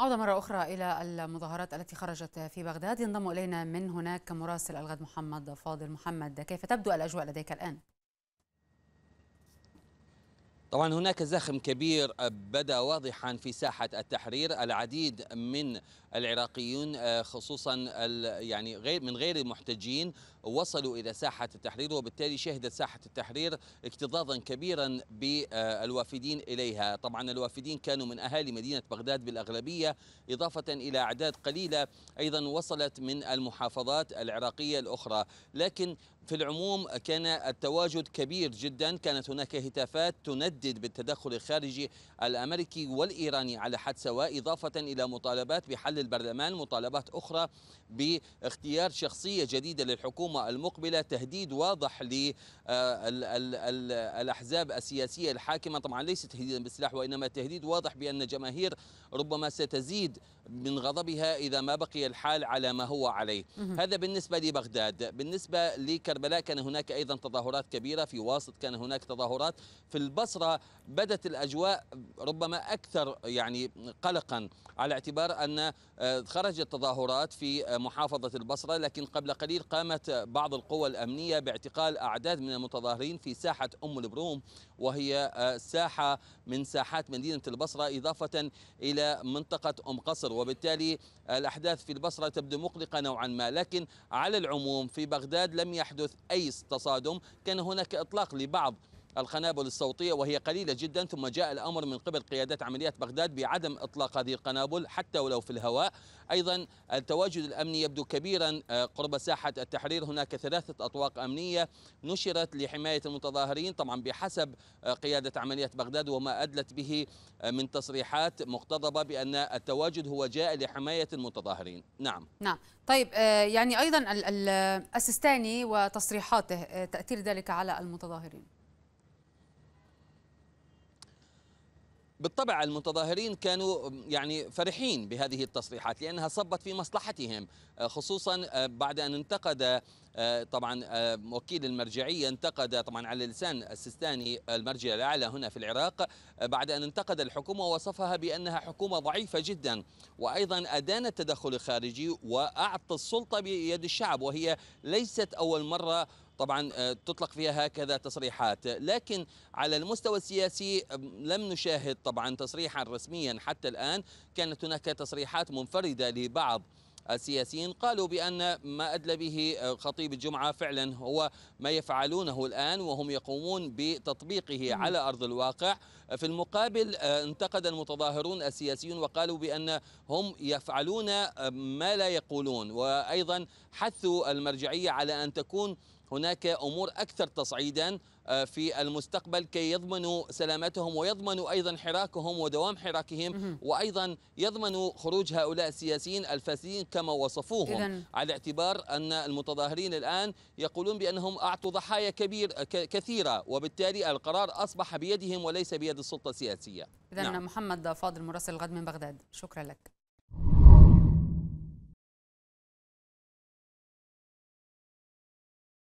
عودة مرة أخرى إلى المظاهرات التي خرجت في بغداد ينضم إلينا من هناك مراسل الغد محمد فاضل محمد كيف تبدو الأجواء لديك الآن؟ طبعا هناك زخم كبير بدا واضحا في ساحه التحرير العديد من العراقيون آه، خصوصا يعني غير من غير المحتجين وصلوا الى ساحه التحرير وبالتالي شهدت ساحه التحرير اكتظاظا كبيرا بالوافدين اليها، طبعا الوافدين كانوا من اهالي مدينه بغداد بالاغلبيه اضافه الى اعداد قليله ايضا وصلت من المحافظات العراقيه الاخرى، لكن في العموم كان التواجد كبير جدا كانت هناك هتافات تندد بالتدخل الخارجي الامريكي والايراني على حد سواء اضافه الى مطالبات بحل البرلمان مطالبات أخرى باختيار شخصية جديدة للحكومة المقبلة تهديد واضح للأحزاب آه، السياسية الحاكمة طبعا ليس تهديدا بالسلاح وإنما تهديد واضح بأن جماهير ربما ستزيد من غضبها إذا ما بقي الحال على ما هو عليه هذا بالنسبة لبغداد بالنسبة لكربلاء كان هناك أيضا تظاهرات كبيرة في واسط كان هناك تظاهرات في البصرة بدت الأجواء ربما أكثر يعني قلقا على اعتبار أن آه، خرجت تظاهرات في آه، محافظة البصرة لكن قبل قليل قامت بعض القوى الأمنية باعتقال أعداد من المتظاهرين في ساحة أم البروم وهي آه، ساحة من ساحات مدينة البصرة إضافة إلى منطقة أم قصر وبالتالي الأحداث في البصرة تبدو مقلقة نوعا ما لكن على العموم في بغداد لم يحدث أي تصادم كان هناك إطلاق لبعض القنابل الصوتية وهي قليلة جدا ثم جاء الأمر من قبل قيادات عمليات بغداد بعدم إطلاق هذه القنابل حتى ولو في الهواء أيضا التواجد الأمني يبدو كبيرا آه، قرب ساحة التحرير هناك ثلاثة أطواق أمنية نشرت لحماية المتظاهرين طبعا بحسب آه، قيادة عمليات بغداد وما أدلت به آه، من تصريحات مقتضبة بأن التواجد هو جاء لحماية المتظاهرين نعم نعم طيب يعني أيضا السستاني وتصريحاته تأثير ذلك على المتظاهرين بالطبع المتظاهرين كانوا يعني فرحين بهذه التصريحات لانها صبت في مصلحتهم آه، خصوصا آه، بعد ان انتقد آه، طبعا وكيل المرجعيه انتقد طبعا على لسان السيستاني المرجع الاعلى هنا في العراق بعد ان انتقد الحكومه ووصفها بانها حكومه ضعيفه جدا وايضا ادان التدخل الخارجي واعطى السلطه بيد الشعب وهي ليست اول مره طبعا آه، تطلق فيها هكذا تصريحات لكن على المستوى السياسي لم نشاهد طبعا تصريحا رسميا حتى الآن كانت هناك تصريحات منفردة لبعض السياسيين قالوا بأن ما أدلى به آه، خطيب الجمعة فعلا هو ما يفعلونه الآن وهم يقومون بتطبيقه على أرض الواقع في المقابل آه، انتقد المتظاهرون السياسيون وقالوا بأن هم يفعلون آه، ما لا يقولون وأيضا حثوا المرجعية على أن تكون هناك أمور أكثر تصعيدا آه، في المستقبل كي يضمنوا سلامتهم ويضمنوا أيضا حراكهم ودوام حراكهم وأيضا يضمنوا خروج هؤلاء السياسيين الفاسدين كما وصفوهم على اعتبار أن المتظاهرين الآن يقولون بأنهم أعطوا ضحايا كبير كثيرة وبالتالي القرار أصبح بيدهم وليس بيد السلطة السياسية إذن نعم. محمد فاضل مراسل الغد من بغداد شكرا لك